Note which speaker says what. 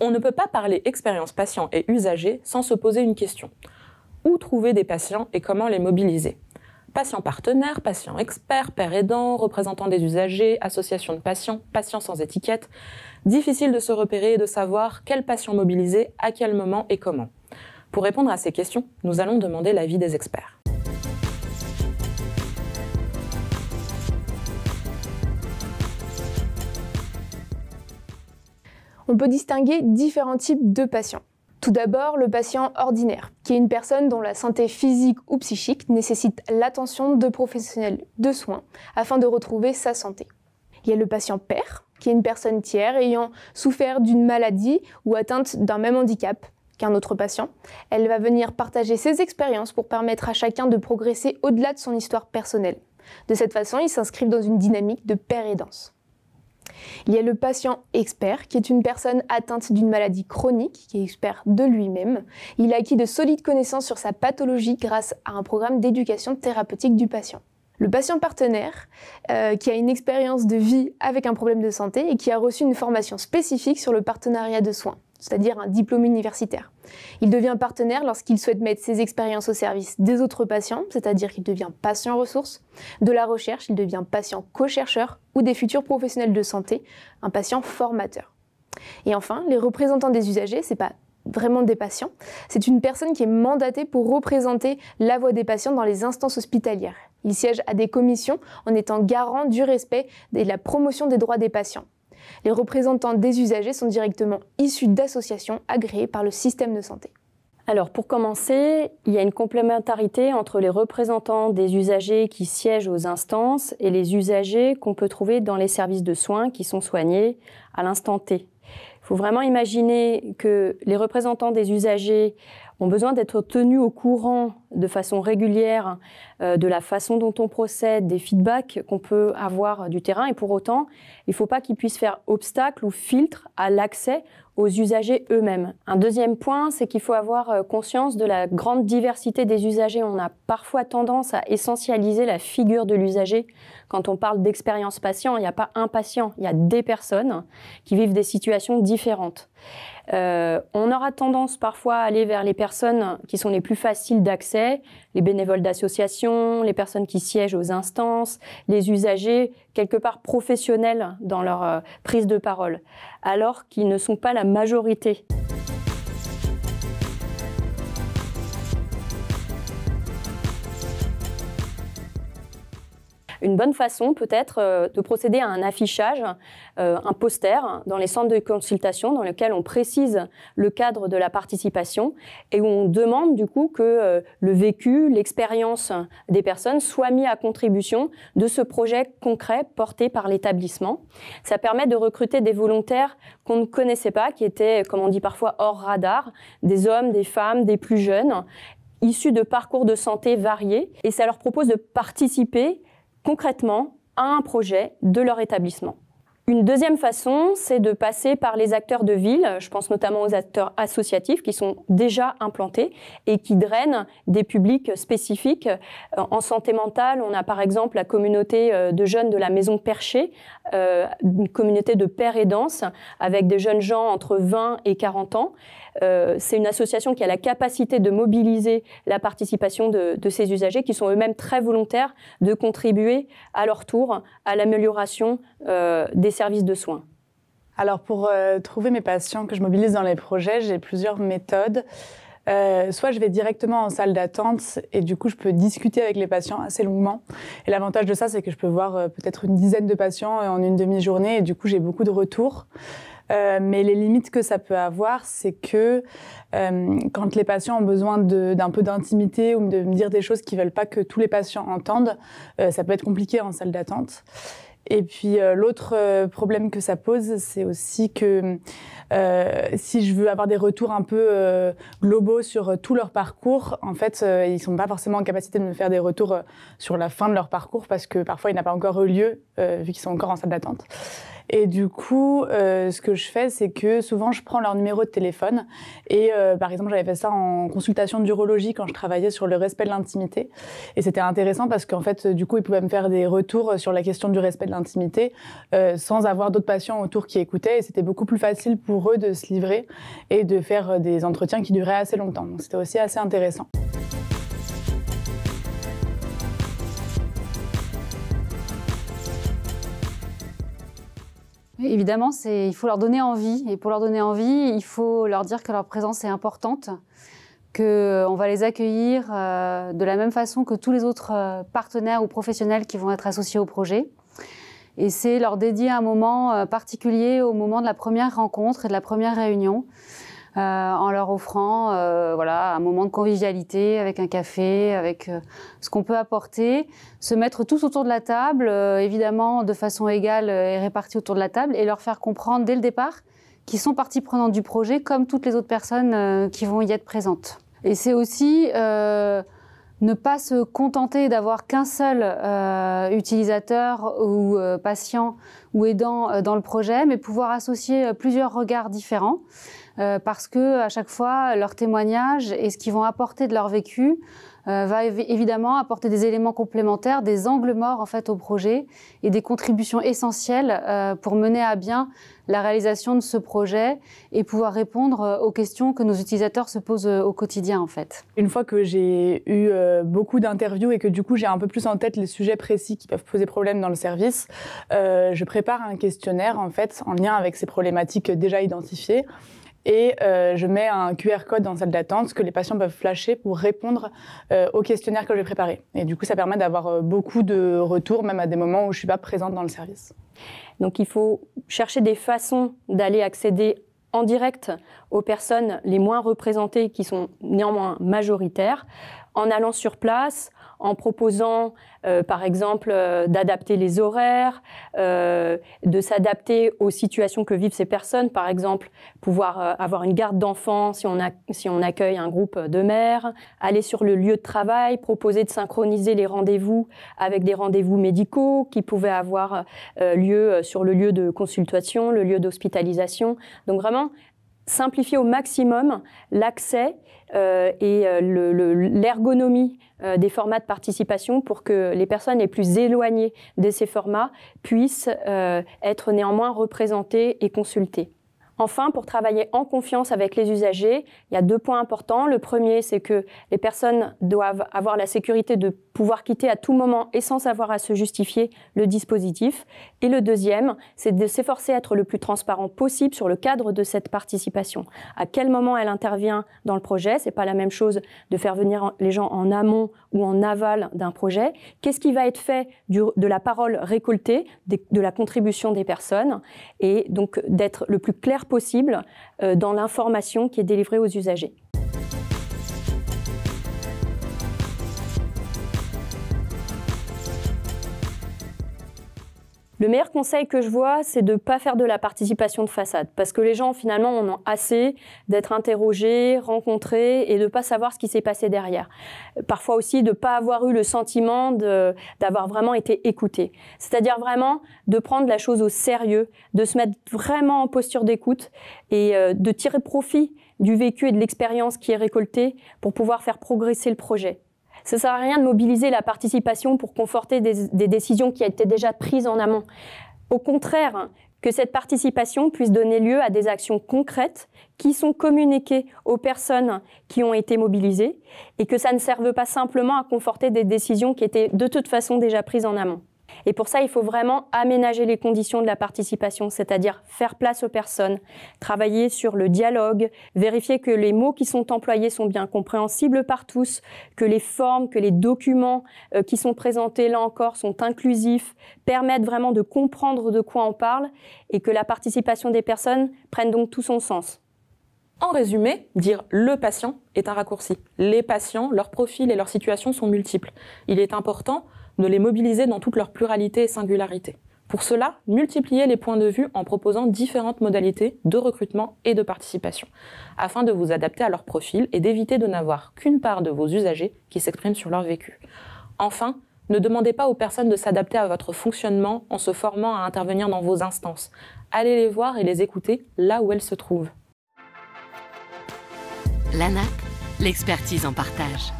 Speaker 1: On ne peut pas parler expérience patient et usager sans se poser une question. Où trouver des patients et comment les mobiliser Patients partenaires, patients experts, pères aidants, représentants des usagers, associations de patients, patients sans étiquette. Difficile de se repérer et de savoir quels patients mobiliser, à quel moment et comment. Pour répondre à ces questions, nous allons demander l'avis des experts.
Speaker 2: on peut distinguer différents types de patients. Tout d'abord, le patient ordinaire, qui est une personne dont la santé physique ou psychique nécessite l'attention de professionnels de soins afin de retrouver sa santé. Il y a le patient père, qui est une personne tiers ayant souffert d'une maladie ou atteinte d'un même handicap qu'un autre patient. Elle va venir partager ses expériences pour permettre à chacun de progresser au-delà de son histoire personnelle. De cette façon, ils s'inscrivent dans une dynamique de et aidance. Il y a le patient expert, qui est une personne atteinte d'une maladie chronique, qui est expert de lui-même. Il a acquis de solides connaissances sur sa pathologie grâce à un programme d'éducation thérapeutique du patient. Le patient partenaire, euh, qui a une expérience de vie avec un problème de santé et qui a reçu une formation spécifique sur le partenariat de soins c'est-à-dire un diplôme universitaire. Il devient partenaire lorsqu'il souhaite mettre ses expériences au service des autres patients, c'est-à-dire qu'il devient patient ressource, de la recherche, il devient patient co-chercheur ou des futurs professionnels de santé, un patient formateur. Et enfin, les représentants des usagers, ce n'est pas vraiment des patients, c'est une personne qui est mandatée pour représenter la voix des patients dans les instances hospitalières. Il siège à des commissions en étant garant du respect et de la promotion des droits des patients. Les représentants des usagers sont directement issus d'associations agréées par le système de santé.
Speaker 3: Alors pour commencer, il y a une complémentarité entre les représentants des usagers qui siègent aux instances et les usagers qu'on peut trouver dans les services de soins qui sont soignés à l'instant T. Il faut vraiment imaginer que les représentants des usagers ont besoin d'être tenus au courant de façon régulière euh, de la façon dont on procède, des feedbacks qu'on peut avoir du terrain. Et pour autant, il ne faut pas qu'ils puissent faire obstacle ou filtre à l'accès aux usagers eux-mêmes. Un deuxième point, c'est qu'il faut avoir euh, conscience de la grande diversité des usagers. On a parfois tendance à essentialiser la figure de l'usager. Quand on parle d'expérience patient, il n'y a pas un patient, il y a des personnes qui vivent des situations différentes. Euh, on aura tendance parfois à aller vers les personnes qui sont les plus faciles d'accès, les bénévoles d'associations, les personnes qui siègent aux instances, les usagers, quelque part professionnels dans leur euh, prise de parole, alors qu'ils ne sont pas la majorité. Une bonne façon peut-être euh, de procéder à un affichage, euh, un poster dans les centres de consultation dans lequel on précise le cadre de la participation et où on demande du coup que euh, le vécu, l'expérience des personnes soit mis à contribution de ce projet concret porté par l'établissement. Ça permet de recruter des volontaires qu'on ne connaissait pas, qui étaient, comme on dit parfois, hors radar, des hommes, des femmes, des plus jeunes, issus de parcours de santé variés, et ça leur propose de participer concrètement à un projet de leur établissement. Une deuxième façon, c'est de passer par les acteurs de ville, je pense notamment aux acteurs associatifs qui sont déjà implantés et qui drainent des publics spécifiques. Euh, en santé mentale, on a par exemple la communauté euh, de jeunes de la Maison Perchée, euh, une communauté de pères et d'anses avec des jeunes gens entre 20 et 40 ans. C'est une association qui a la capacité de mobiliser la participation de, de ces usagers qui sont eux-mêmes très volontaires de contribuer à leur tour à l'amélioration des de
Speaker 4: soins Alors pour euh, trouver mes patients que je mobilise dans les projets, j'ai plusieurs méthodes. Euh, soit je vais directement en salle d'attente et du coup je peux discuter avec les patients assez longuement. Et l'avantage de ça, c'est que je peux voir euh, peut-être une dizaine de patients en une demi-journée et du coup j'ai beaucoup de retours. mais les limites que ça peut avoir, c'est que quand les patients ont besoin d'un peu d'intimité ou de me dire des choses qu'ils veulent pas que tous les patients entendent, ça peut être compliqué en salle d'attente. Et puis euh, l'autre euh, problème que ça pose, c'est aussi que euh, si je veux avoir des retours un peu globaux sur tout leur parcours, en fait, ils sont pas forcément en capacité de me faire des retours sur la fin de leur parcours parce que parfois il n'a pas encore eu lieu vu qu'ils sont encore en salle d'attente. Et du coup, euh, ce que je fais, c'est que souvent, je prends leur numéro de téléphone. Et euh, par exemple, j'avais fait ça en consultation d'urologie quand je travaillais sur le respect de l'intimité. Et c'était intéressant parce qu'en fait, du coup, ils pouvaient me faire des retours sur la question du respect de l'intimité euh, sans avoir d'autres patients autour qui écoutaient. Et c'était beaucoup plus facile pour eux de se livrer et de faire des entretiens qui duraient assez longtemps. Donc, c'était aussi assez intéressant.
Speaker 5: Évidemment, il faut leur donner envie. Et pour leur donner envie, il faut leur dire que leur présence est importante, qu'on euh, va les accueillir euh, de la même façon que tous les autres euh, partenaires ou professionnels qui vont être associés au projet. Et c'est leur dédier un moment particulier au moment de la première rencontre et de la première réunion. Euh, en leur offrant euh, voilà, un moment de convivialité avec un café, avec euh, ce qu'on peut apporter, se mettre tous autour de la table, évidemment de façon égale et répartie autour de la table, et leur faire comprendre dès le départ qu'ils sont partie prenante du projet comme toutes les autres personnes qui vont y être présentes. Et c'est aussi ne pas se contenter d'avoir qu'un seul utilisateur ou patient ou aidant dans le projet, mais pouvoir associer plusieurs regards différents. Euh, parce que à chaque fois, leur témoignage et ce qu'ils vont apporter de leur vécu euh, va évidemment apporter des éléments complémentaires, des angles morts en fait au projet et des contributions essentielles euh, pour mener à bien la réalisation de ce projet et pouvoir répondre aux questions que nos utilisateurs
Speaker 4: se posent au quotidien en fait. Une fois que j'ai eu beaucoup d'interviews et que du coup j'ai un peu plus en tête les sujets précis qui peuvent poser problème dans le service, je prépare un questionnaire en fait en lien avec ces problématiques déjà identifiées et euh, je mets un QR code dans la salle d'attente que les patients peuvent flasher pour répondre euh, au questionnaire que j'ai préparé. Et du coup, ça permet d'avoir euh, beaucoup de retours, même à des moments où je ne suis pas présente dans le service.
Speaker 3: Donc il faut chercher des façons d'aller accéder en direct aux personnes les moins représentées qui sont néanmoins majoritaires en allant sur place, en proposant, euh, par exemple, euh, d'adapter les horaires, euh, de s'adapter aux situations que vivent ces personnes, par exemple, pouvoir avoir une garde d'enfants si, on si on accueille un groupe de mères, aller sur le lieu de travail, proposer de synchroniser les rendez-vous avec des rendez-vous médicaux qui pouvaient avoir lieu sur le lieu de consultation, le lieu d'hospitalisation. Donc vraiment, simplifier au maximum l'accès euh, et euh, l'ergonomie euh, des formats de participation pour que les personnes les plus éloignées de ces formats puissent être néanmoins représentées et consultées. Enfin, pour travailler en confiance avec les usagers, il y a deux points importants. Le premier, c'est que les personnes doivent avoir la sécurité de pouvoir quitter à tout moment et sans avoir à se justifier le dispositif. Et le deuxième, c'est de s'efforcer à être le plus transparent possible sur le cadre de cette participation. À quel moment elle intervient dans le projet C'est pas la même chose de faire venir les gens en amont ou en aval d'un projet. Qu'est-ce qui va être fait de la parole récoltée, de, la contribution des personnes, et donc d'être le plus clair possible euh, dans l'information qui est délivrée aux usagers. Le meilleur conseil que je vois, c'est de ne pas faire de la participation de façade, parce que les gens, finalement, en ont assez d'être interrogés, rencontrés, et de ne pas savoir ce qui s'est passé derrière. Parfois aussi, de ne pas avoir eu le sentiment d'avoir vraiment été écouté. C'est-à-dire vraiment de prendre la chose au sérieux, de se mettre vraiment en posture d'écoute, et euh, de tirer profit du vécu et de l'expérience qui est récoltée pour pouvoir faire progresser le projet. Ça ne sert à rien de mobiliser la participation pour conforter des, décisions qui étaient déjà prises en amont. Au contraire, que cette participation puisse donner lieu à des actions concrètes qui sont communiquées aux personnes qui ont été mobilisées et que ça ne serve pas simplement à conforter des décisions qui étaient de toute façon déjà prises en amont. Et pour ça, il faut vraiment aménager les conditions de la participation, c'est-à-dire faire place aux personnes, travailler sur le dialogue, vérifier que les mots qui sont employés sont bien compréhensibles par tous, que les formes, que les documents euh, qui sont présentés là encore sont inclusifs, permettent vraiment de comprendre de quoi on parle et que la participation des personnes prenne donc tout son sens. En résumé,
Speaker 1: dire le patient est un raccourci. Les patients, leurs profils et leurs situations sont multiples. Il est important de les mobiliser dans toute leur pluralité et singularité. Pour cela, multipliez les points de vue en proposant différentes modalités de recrutement et de participation, afin de vous adapter à leur profil et d'éviter de n'avoir qu'une part de vos usagers qui s'expriment sur leur vécu. Enfin, ne demandez pas aux personnes de s'adapter à votre fonctionnement en se formant à intervenir dans vos instances. Allez les voir et les écouter là où elles se trouvent.
Speaker 3: L'ANAP, l'expertise en partage.